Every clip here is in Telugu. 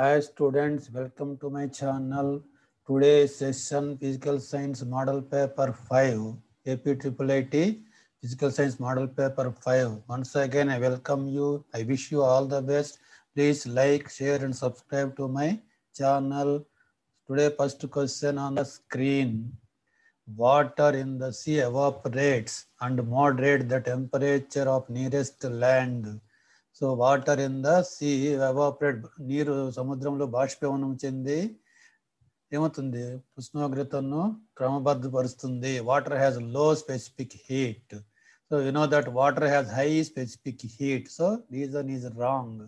Hi students, welcome to my channel. Today's session Physical Science Model Paper 5, APIIIT Physical Science Model Paper 5. Once again, I welcome you. I wish you all the best. Please like, share and subscribe to my channel. Today first question on the screen. Water in the sea evaporates and moderates the temperature of nearest land so water in the sea evaporate నీరు సముద్రంలో బాష్పీవనం చెంది ఏమవుతుంది ఉష్ణోగ్రతను క్రమబద్ధపరుస్తుంది water has low specific heat so you know that water has high specific heat so reason is wrong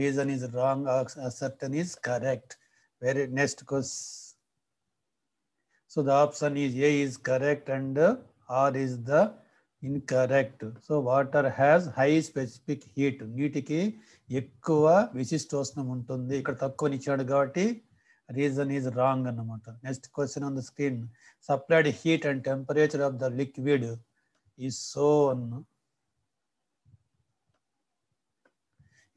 reason is wrong assertion is correct very next question so the option is A is correct and R is the incorrect so water has high specific heat నీటికి ఎక్కువ విశిష్టోష్ణం ఉంటుంది ఇక్కడ తక్కువ ఇచ్చాడు కాబట్టి రీజన్ ఈజ్ రాంగ్ అన్నమాట next question on the screen supplied heat and temperature of the liquid ఈ సో అన్న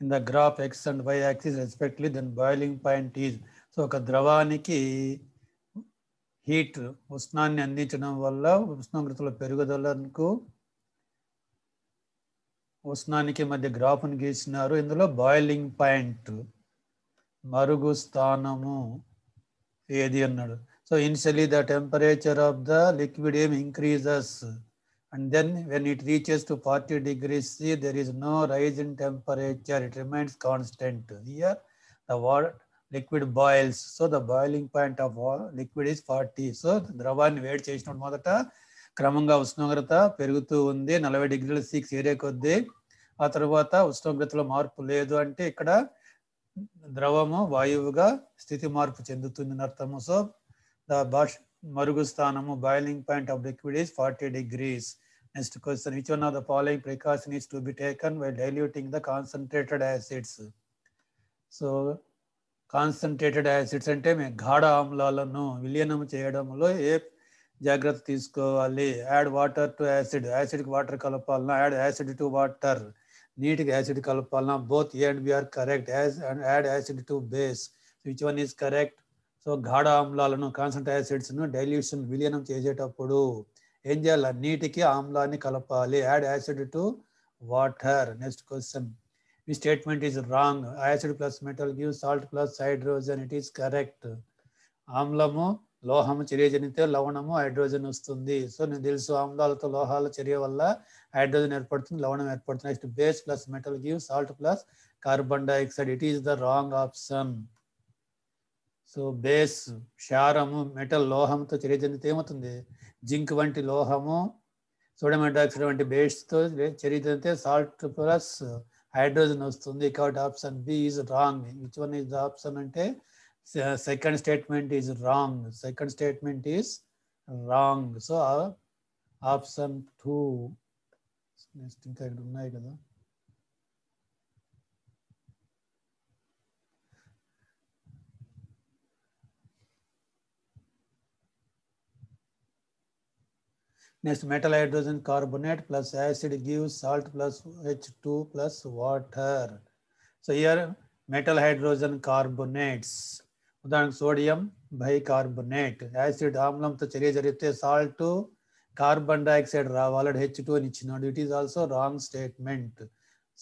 in the graph X and Y axis respectively then boiling point is so ఒక ద్రవానికి హీట్ ఉష్ణాన్ని అందించడం వల్ల ఉష్ణోగ్రతలో పెరుగుదలకు ఉష్ణానికి మధ్య గ్రాఫ్ను గీసినారు ఇందులో బాయిలింగ్ పాయింట్ మరుగు స్థానము ఏది అన్నాడు so initially the temperature of the liquid ఏం increases and then when it reaches to forty degrees C there is no rise in temperature it remains constant here the water liquid boils so the boiling point of liquid is forty so ద్రవాన్ని వేడి చేసినప్పుడు మొదట క్రమంగా ఉష్ణోగ్రత పెరుగుతూ ఉంది నలభై డిగ్రీల సిక్స్ ఏరియా కొద్దీ ఆ తర్వాత ఉష్ణోగ్రతలో మార్పు లేదు అంటే ఇక్కడ ద్రవము వాయువుగా స్థితి మార్పు చెందుతుంది అర్థము సో ద భాష మరుగు స్థానము boiling point of liquid is forty degrees next question which one of the following precaution is to be taken while diluting the concentrated acids so concentrated acids అంటే మేము గాఢ ఆమ్లాలను విలీనం చేయడంలో ఏ జాగ్రత్త తీసుకోవాలి యాడ్ వాటర్ టు యాసిడ్ యాసిడ్కి వాటర్ కలపాలన్నా యాడ్ యాసిడ్ టు వాటర్ నీటికి యాసిడ్ కలపాలన్నా both A and B are correct as and add acid to base which one is correct so గాఢ ఆమ్లాలను కాన్సంట్ యాసిడ్స్ను డైల్యూషన్ విలీనం చేసేటప్పుడు ఏం చేయాలి నీటికి ఆమ్లాన్ని కలపాలి add acid to water next question ఈ statement is wrong acid plus metal give salt plus hydrogen it is correct ఆమ్లము లోహము చర్య జరిగితే లవణము హైడ్రోజన్ వస్తుంది సో నేను తెలుసు ఆమ్లాలతో లోహాల చర్య వల్ల హైడ్రోజన్ ఏర్పడుతుంది లవణం ఏర్పడుతుంది next base plus metal give salt plus carbon dioxide it is the wrong option so base క్షారము మెటల్ లోహంతో చర్య జరిగితే ఏమవుతుంది జింక్ వంటి లోహము సోడియం హైడ్రాక్సైడ్ వంటి బేస్తో చర్య జరిగితే సాల్ట్ ప్లస్ హైడ్రోజన్ వస్తుంది కాబట్టి option B is wrong which one is the option అంటే second statement is wrong. Second statement is wrong. So uh, option two. Next thing Next, metal hydrogen carbonate plus acid gives salt plus H2 plus water. So here, metal hydrogen carbonates उदाहरण सोडियम बाई कार्बोनेट యాసిడ్ ఆమ్లంతో చర్య జరిగితే సాల్ట్ కార్బన్ డైఆక్సైడ్ రావాలని హెచ్ టూ అని ఇచ్చినాడు it is also wrong statement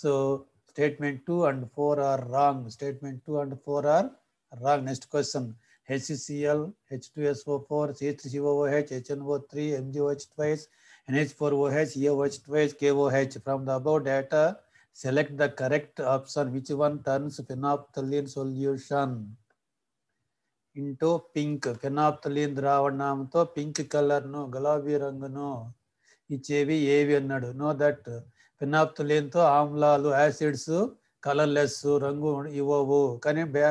so statement two and four are wrong statement two and four are wrong next question HCCl, H2SO4, C3COOH, HNO3, MgOH twice, NH4OH, EOH twice, KOH. From the above data, select the correct option. Which one turns phenolphthalein solution? Into pink phenolphthalein ద్రావణంతో పింక్ కలర్ను గులాబీ రంగును ఇచ్చేవి ఏవి అన్నాడు నో దట్ ఫినాప్తలీన్తో ఆమ్లాలు యాసిడ్స్ కలర్లెస్ రంగు ఇవ్వవు కానీ బే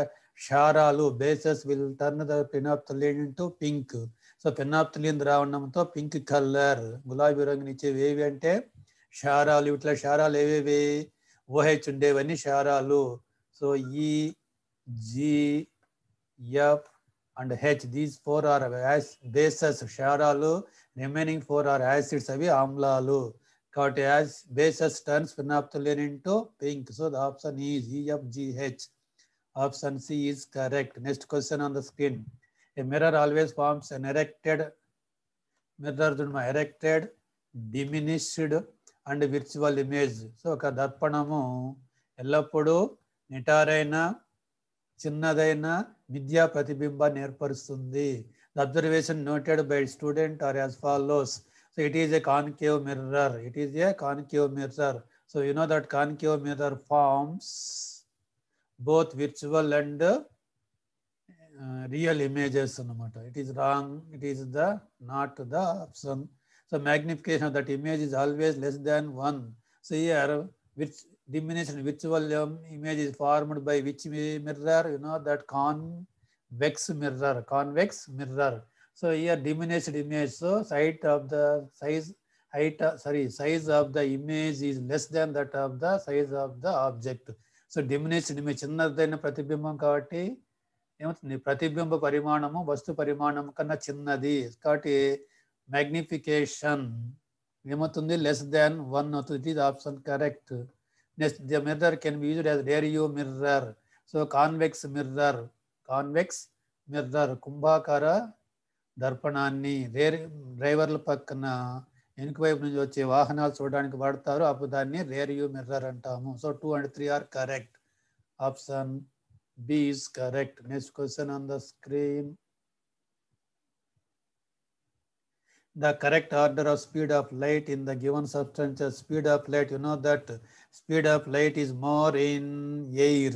క్షారాలు bases will turn the phenolphthalein to pink so phenolphthalein ద్రావణంతో పింక్ కలర్ గులాబీ రంగుని ఇచ్చేవి ఏవి అంటే క్షారాలు ఇట్లా క్షారాలు ఏవేవి ఓహెచ్ ఉండేవన్నీ క్షారాలు so E G F and H these four are bases క్షారాలు రిమైనింగ్ ఫోర్ ఆర్ యాసిడ్స్ అవి ఆమ్లాలు కాబట్టి as bases turns phenolphthalein into pink so the option is EFGH option C is correct next question on the screen a mirror always forms an erected mirror erected diminished and virtual image so ఒక దర్పణము ఎల్లప్పుడూ నిటారైన చిన్నదైన విద్యా ప్రతిబింబాన్ని ఏర్పరుస్తుంది the observation noted by student are as follows so it is a concave mirror it is a concave mirror so you know that concave mirror forms both virtual and real images అనమాట it is wrong it is the not the option so magnification of that image is always less than one so here which diminished which volume image is formed by which mirror you know that convex mirror convex mirror so here diminished image so height of the size height uh, sorry size of the image is less than that of the size of the object so diminution మీ చిన్నదైన ప్రతిబింబం కాబట్టి ఏమవుతుంది ప్రతిబింబ పరిమాణము వస్తు పరిమాణం కన్నా చిన్నది కాబట్టి మ్యాగ్నిఫికేషన్ ఏమవుతుంది లెస్ దాన్ వన్ అవుతుంది ఇది option correct Next, the mirror can be used as radio mirror. So convex mirror, convex mirror, కుంభాకార దర్పణాన్ని డ్రైవర్ల పక్కన వెనుక వైపు నుంచి వచ్చే వాహనాలు చూడడానికి వాడతారు అప్పుడు దాన్ని రేరియూ మిర్రర్ అంటాము so two and three are correct option B is correct next question on the screen the correct order of speed of light in the given substance speed of light you know that speed of light is more in air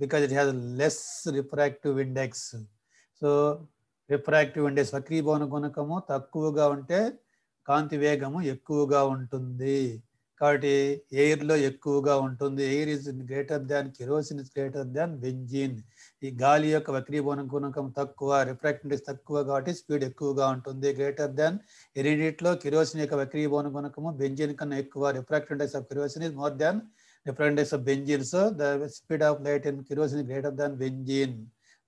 because it has less refractive index. So refractive index వక్రీభవన గుణకము తక్కువగా unte kaanti vegamu ఎక్కువగా untundi కాబట్టి ఎయిర్లో ఎక్కువగా ఉంటుంది air is greater than kerosene is greater than benzene ఈ గాలి యొక్క గుణకం తక్కువ రిఫ్రాక్టెంట్ తక్కువ కాబట్టి స్పీడ్ ఎక్కువగా ఉంటుంది గ్రేటర్ దాన్ ఎనిడిట్లో కిరోసిన్ యొక్క గుణకము బెంజీన్ కన్నా ఎక్కువ refractant of kerosene is more than refractant of benzene so the speed of light in kerosene greater than benzene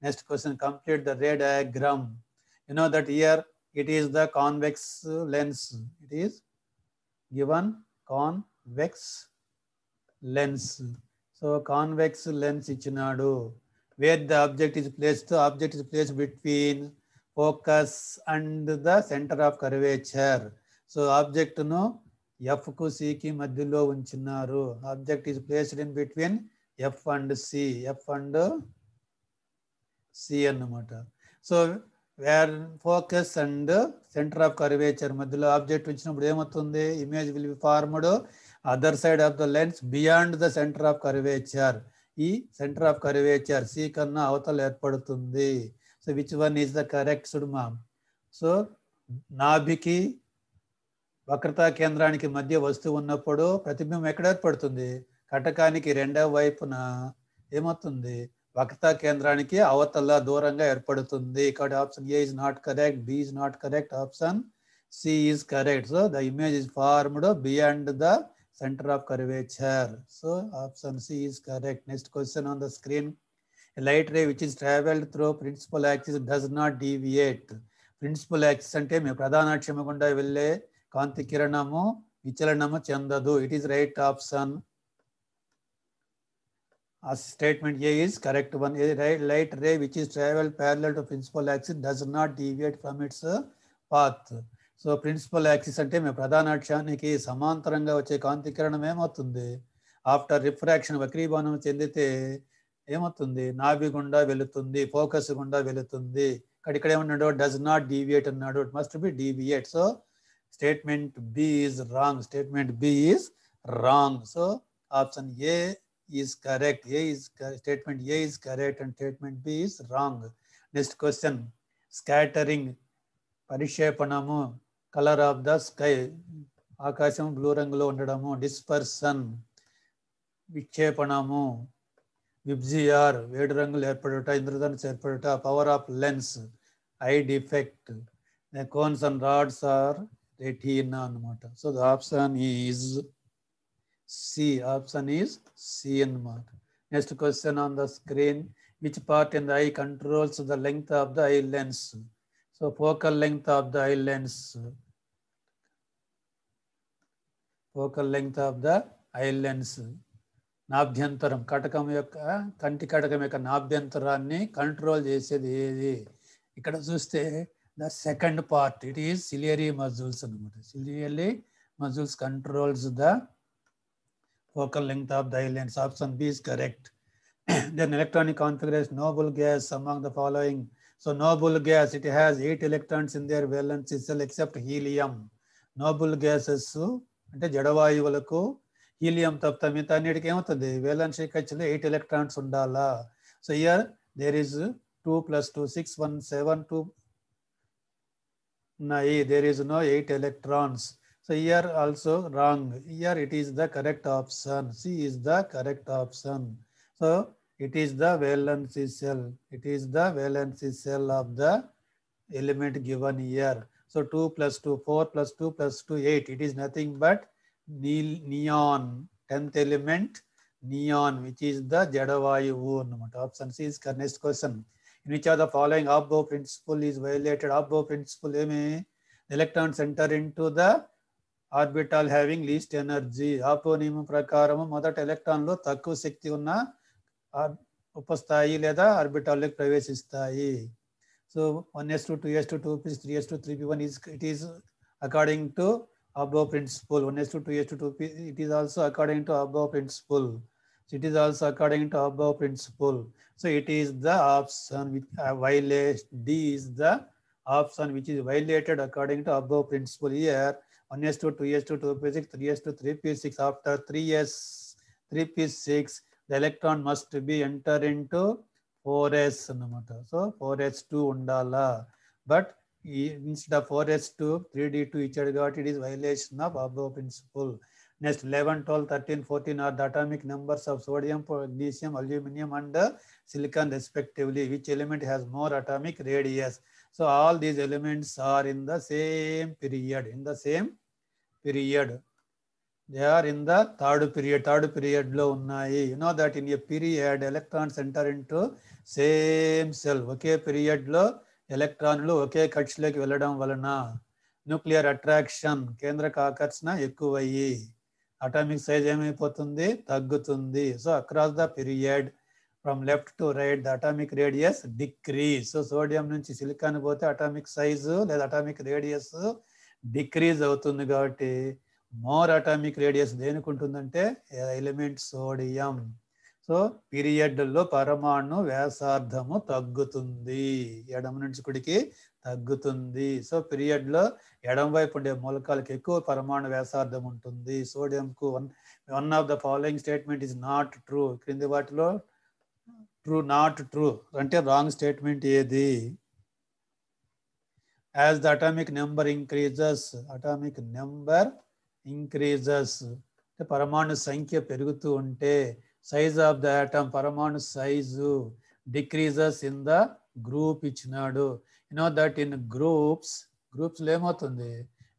next question complete the ray diagram you know that here it is the convex lens it is given convex lens so convex lens ఇచ్చినాడు where the object is placed object is place between focus and the centre of curvature so ఆబ్జెక్ట్ను ఎఫ్కు సికి మధ్యలో ఉంచినారు object is placed in between F and C F and C అన్నమాట so where focus and centre of curvature మధ్యలో ఆబ్జెక్ట్ వచ్చినప్పుడు ఏమవుతుంది image will be formed other side of the lens beyond the centre of curvature ఈ సెంటర్ ఆఫ్ కర్వేచర్ సి కన్నా అవతల ఏర్పడుతుంది so which one is the correct సుడ్మా సో నాభికి వక్రతా కేంద్రానికి మధ్య వస్తువు ఉన్నప్పుడు ప్రతిబింబం ఎక్కడ ఏర్పడుతుంది కటకానికి రెండవ వైపున ఏమవుతుంది వక్త కేంద్రానికి అవతల దూరంగా ఏర్పడుతుంది ఇక్కడ option A is not correct B is not correct option C is correct so the image is formed beyond the centre of curvature so option C is correct next question on the screen light ray which is travelled through principal axis does not deviate principal axis అంటే మీ ప్రధాన అక్షం గుండా వెళ్ళే కాంతి కిరణము విచలనము చెందదు it is right option As statement A is correct one. A light ray which is travel parallel to principal axis does not deviate from its uh, path. So principal axis అంటే మేము ప్రధాన అక్షానికి సమాంతరంగా వచ్చే కాంతికిరణం ఏమవుతుంది ఆఫ్టర్ రిఫ్రాక్షన్ వక్రీభవనం చెందితే ఏమవుతుంది నాభి గుండా వెళుతుంది ఫోకస్ గుండా వెళుతుంది ఇక్కడ ఇక్కడ ఏమన్నాడు డస్ నాట్ డీవియేట్ అన్నాడు it must be deviate so statement B is wrong statement B is wrong so option A is correct, A is statement A is correct and statement B is wrong. Next question, scattering, parishepanam, color of the sky, ఆకాశం బ్లూ రంగులో ఉండడము డిస్పర్సన్ విక్షేపణము విబ్జిఆర్ వేడి రంగులు ఏర్పడుట ఇంద్రధనుసు Power of lens. Eye defect. Defect cones and rods are retina So the option is. C. Option is C and mark. Next question on the screen. Which part in the eye controls the length of the eye lens? So focal length of the eye lens. Focal length of the eye lens నాభ్యంతరం కటకం యొక్క కంటి కటకం యొక్క నాభ్యంతరాన్ని కంట్రోల్ చేసేది ఏది ఇక్కడ చూస్తే the second part it is ciliary muscles అనమాట ciliary muscles controls the focal length of the lens. Option B is correct. then electronic configuration, noble gas among the following. So noble gas, it has eight electrons in their valence cell except helium. Noble gases, అంటే జడవాయువులకు హీలియం తప్ప మిగతా అన్నిటికీ ఏమవుతుంది వేలన్స్ ఖర్చులో ఎయిట్ ఎలక్ట్రాన్స్ ఉండాలా so here there is two plus two six one seven two ఉన్నాయి there is no eight electrons So here also wrong. Here it is the correct option. C is the correct option. So it is the valency shell. It is the valency shell of the element given here. So 2 plus 2, 4 plus 2 plus 2, 8. It is nothing but neon, 10th element neon, which is the Jadavayu. Option C is next question. In which of the following above principle is violated? Above principle, the electrons enter into the orbital having least energy Aufbau నియమం ప్రకారము మొదట ఎలక్ట్రాన్లు తక్కువ శక్తి ఉన్న ఉపస్థాయి లేదా ఆర్బిటాల్లోకి ప్రవేశిస్తాయి so one S two two S two two P's three S two three P one is it is according to Aufbau principle one S two two S two two P it is also according to Aufbau principle it is also according to above principle. So it is the option which uh, violates D is the option which is violated according to above principle here. s to 2s to 2p6, 3s to 3p6. After 3s, 3p6, the electron must be enter into 4s. So 4s2 undala. But instead of 4s2, 3d2 each other got it is violation of above principle. Next 11, 12, 13, 14 are the atomic numbers of sodium, magnesium, aluminium and silicon respectively. Which element has more atomic radius? So all these elements are in the same period, in the same period. They are in the third period, third period lo unnai. You know that in a period, electrons enter into same cell. Okay, period lo ఎలక్ట్రాన్లు ఒకే కక్షలోకి వెళ్ళడం వలన న్యూక్లియర్ అట్రాక్షన్ కేంద్రక ఆకర్షణ ఎక్కువయ్యి అటామిక్ సైజ్ ఏమైపోతుంది తగ్గుతుంది so across the period from left to right the atomic radius decrease so sodium నుంచి సిలికాన్ పోతే అటామిక్ సైజు లేదా అటామిక్ రేడియస్ డిక్రీజ్ అవుతుంది కాబట్టి మోర్ అటామిక్ రేడియస్ దేనికి ఉంటుందంటే ఎలిమెంట్ సోడియం సో పీరియడ్లో పరమాణు వ్యాసార్థము తగ్గుతుంది ఎడమ నుంచి కుడికి తగ్గుతుంది సో పీరియడ్లో ఎడమ వైపు ఉండే మూలకాలకు ఎక్కువ పరమాణు వ్యాసార్థం ఉంటుంది సోడియంకు one one of the following statement is not true క్రింది వాటిలో ట్రూ నాట్ ట్రూ అంటే రాంగ్ స్టేట్మెంట్ ఏది as the atomic number increases atomic number increases అంటే పరమాణు సంఖ్య పెరుగుతూ ఉంటే సైజ్ ఆఫ్ ద యాటమ్ పరమాణు size decreases in the group ఇచ్చినాడు యునో దట్ ఇన్ గ్రూప్స్ గ్రూప్స్లో ఏమవుతుంది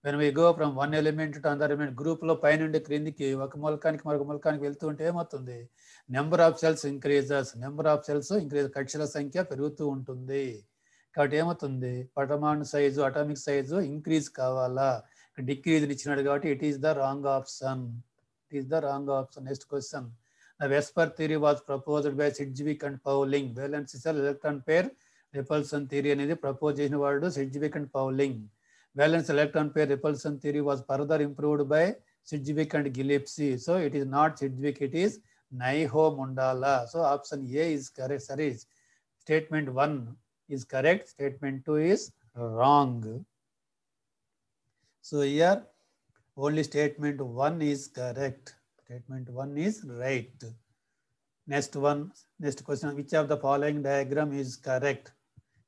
when we go from one element to another element గ్రూప్లో పైనుండి క్రిందికి ఒక మూలకానికి మరొక మూలకానికి వెళ్తుంటే ఏమవుతుంది number of shells increases number of shells increase కక్షల సంఖ్య పెరుగుతూ ఉంటుంది కాబట్టి ఏమవుతుంది పటమాన్ సైజు అటామిక్ సైజు ఇంక్రీజ్ కావాలా డిక్రీజ్ ఇచ్చినాడు కాబట్టి it is the wrong option it is the wrong option next question the VSEPR theory was proposed by Sidgwick and Pauling valence electron pair repulsion pair అనేది ప్రపోజ్ చేసిన వాడు Sidgwick and Pauling valence electron pair repulsion theory was further improved by Sidgwick and Gillespie. So it is not Sidgwick, it is Naiho Mundala. So option A is correct. Sorry, statement one is correct. Statement two is wrong. So here only statement one is correct. Statement one is right. Next one, next question. Which of the following diagram is correct?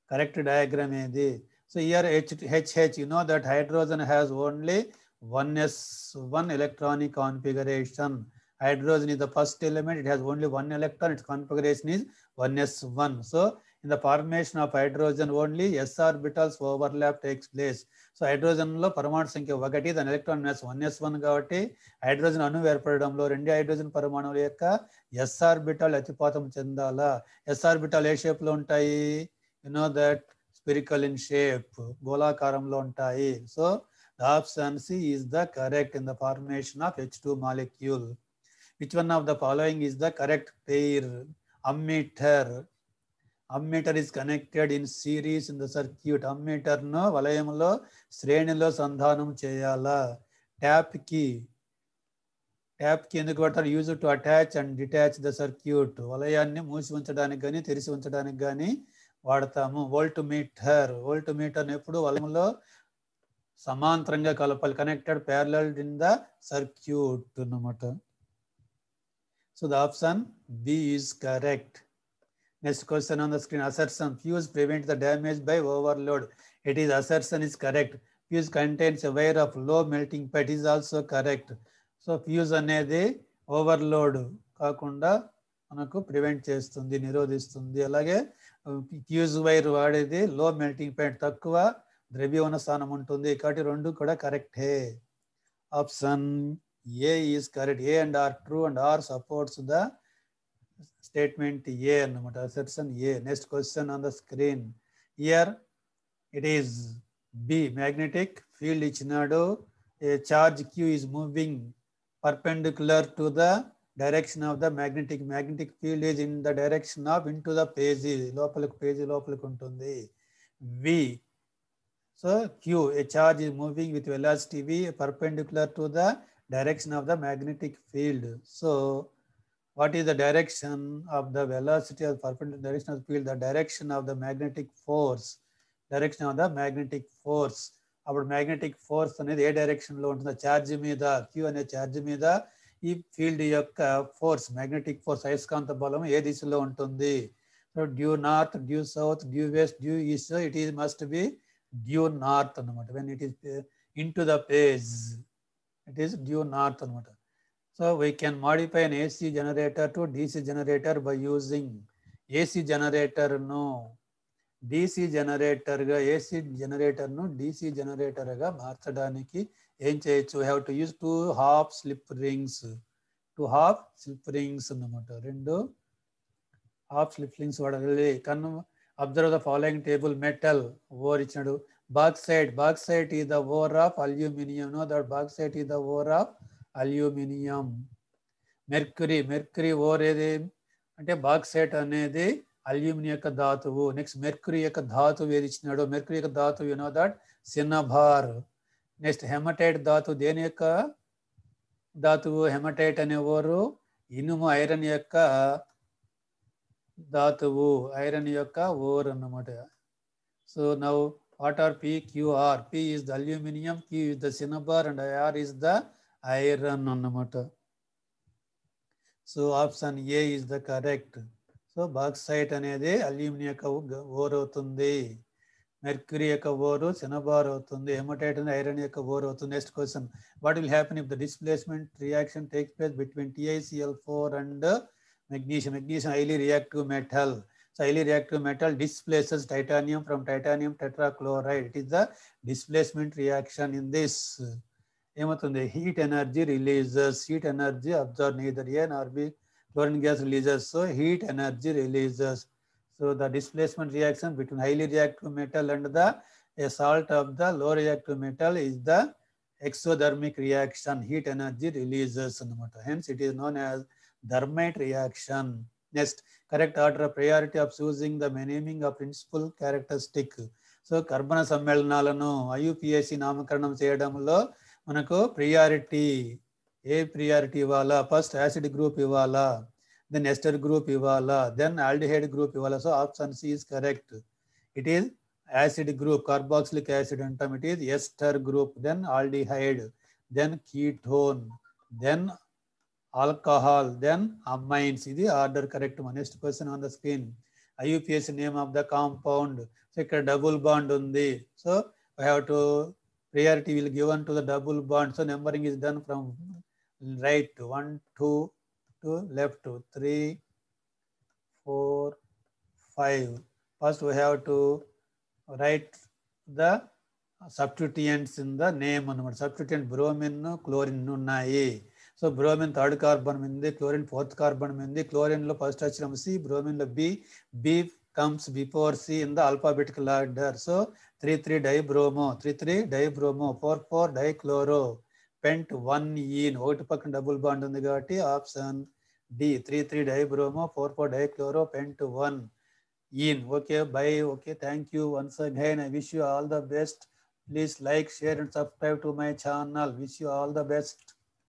Correct diagram is the So here H, HH, you know that hydrogen has only one s one electronic configuration. Hydrogen is the first element. It has only one electron. Its configuration is 1s1. So in the formation of hydrogen only s orbitals overlap takes place. So హైడ్రోజన్లో పరమాణు సంఖ్య ఒకటి దాని electron mass one S one కాబట్టి హైడ్రోజన్ అణువు ఏర్పడడంలో రెండు హైడ్రోజన్ పరమాణువుల యొక్క ఎస్ఆర్ బిటాలు అతిపాతం చెందాలా ఎస్ఆర్ బిటాలు ఏ షేప్లో ఉంటాయి you know that spherical in shape గోళాకారంలో ఉంటాయి so option C is the correct in the formation of H two molecule which one of the following is the correct pair ammeter ammeter is connected in series in the circuit అమ్మీటర్ను వలయంలో శ్రేణిలో సంధానం చేయాలా ట్యాప్కి ట్యాప్కి ఎందుకు పెడతారు use to attach and detach the circuit వలయాన్ని మూసి ఉంచడానికి కానీ తెరిచి ఉంచడానికి కానీ వాడతాము వోల్ట్ మీటర్ వోల్ట్ మీటర్ ఎప్పుడు వలంలో సమాంతరంగా కలపాలి connected parallel in the circuit అన్నమాట so the option B is correct next question on the screen assertion fuse prevent the damage by overload it is assertion is correct fuse contains wire of low melting point is also correct so fuse అనేది ఓవర్లోడ్ కాకుండా మనకు ప్రివెంట్ చేస్తుంది నిరోధిస్తుంది అలాగే ఫ్యూజ్ వైర్ వాడేది లో మెల్టింగ్ పాయింట్ తక్కువ ద్రవ్యోన స్థానం ఉంటుంది కాబట్టి రెండు కూడా కరెక్టే option A is correct A and R true and R supports the statement A అనమాట సెప్షన్ A next question on the screen here it is B magnetic field ఇచ్చినాడు a charge Q is moving perpendicular to the direction of the magnetic magnetic field is in the direction of into the page లోపలికి పేజీ లోపలికి ఉంటుంది V so Q a charge is moving with velocity we perpendicular to the direction of the magnetic field so what is the direction of the velocity of perpendicular direction of field the direction of the magnetic force direction of the magnetic force అప్పుడు మ్యాగ్నెటిక్ ఫోర్స్ అనేది ఏ డైరెక్షన్లో ఉంటుంది ఛార్జ్ మీద క్యూ అనే ఛార్జ్ మీద ఈ ఫీల్డ్ యొక్క ఫోర్స్ మ్యాగ్నెటిక్ ఫోర్స్ అయస్కాంత బలం ఏ దిశలో ఉంటుంది so due north due south due west due east it is must be due north అనమాట when it is into the page it is due north అనమాట so we can modify an AC generator to DC generator by using AC జనరేటర్ను డీసీ జనరేటర్గా ఏసీ జనరేటర్ను డీసీ జనరేటర్గా మార్చడానికి ఏం చేయొచ్చు have to use two half slip rings two half slip rings అన్నమాట రెండు హాఫ్ స్లిప్ రింగ్స్ వాడాలి కన్ను observe the following table metal ore ఇచ్చినాడు bauxite bauxite is the ore of aluminium know that bauxite is the ore of aluminium mercury mercury ore ఏది అంటే బాక్సైట్ అనేది అల్యూమినియం యొక్క ధాతువు నెక్స్ట్ మెర్క్యూరీ యొక్క ధాతువు ఏది ఇచ్చినాడు మెర్క్యూరీ యొక్క ధాతువు you know that cinnabar next haematite ధాతు దేని యొక్క ధాతువు హెమటైట్ అనేవారు ఇనుము ఐరన్ యొక్క ధాతువు ఐరన్ యొక్క ఓర్ అన్నమాట so now what are P Q R P is the aluminium Q is the cinnabar and R is the iron అన్నమాట so option A is the correct so bauxite అనేది అల్యూమినియం యొక్క ఓర్ అవుతుంది मेरक्यूरी ओर सिनबार अमोटेट iron ore next question what happen if the displacement reaction takes place between टीएसएल four and magnesium magnesium highly react metal so highly react metal displace titanium from titanium टेट्राक्लोरइड it is the displacement reaction in दिशा heat energy released heat energy absorb neither एन or B chlorine gas released so heat energy released So the displacement reaction between highly reactive metal and the salt of the low reactive metal is the exothermic reaction, heat energy releases. Hence, it is known as thermite reaction. Next, correct order of priority of choosing the naming of principal characteristic. So కర్బన సమ్మేళనాలను ఐయుపిఎస్సి నామకరణం చేయడంలో మనకు ప్రియారిటీ ఏ ప్రియారిటీ ఇవ్వాలా ఫస్ట్ యాసిడ్ గ్రూప్ ఇవ్వాలా దెన్ ఎస్టర్ గ్రూప్ ఇవ్వాలా దెన్ ఆల్డిహైడ్ గ్రూప్ ఇవ్వాలా so option C is correct it is acid group carboxylic acid అంటాం it is ester group then aldehyde then ketone then alcohol then amines ఇది ఆర్డర్ కరెక్ట్ మన next question on the screen IUPAC name of the compound so ఇక్కడ డబుల్ బాండ్ ఉంది so I have to priority will given to the double bond so numbering is done from right one two to left three four five first First we to right the the substituents in the name అనమాట సబ్స్టిట్యూయెంట్ బ్రోమిన్ క్లోరిన్ ఉన్నాయి సో బ్రోమిన్ థర్డ్ కార్బన్ ఉంది క్లోరిన్ ఫోర్త్ కార్బన్ ఉంది క్లోరిన్లో ఫస్ట్ అక్షరం సి బ్రోమిన్లో B B comes before C in the alphabetical order so three three dibromo three three dibromo four four dichloro pent one ene ఒకటి పక్కన డబుల్ బాండ్ ఉంది కాబట్టి option D three three dibromo four four dichloro pent one ene okay bye okay thank you once again I wish you all the best please like share and subscribe to my channel wish you all the best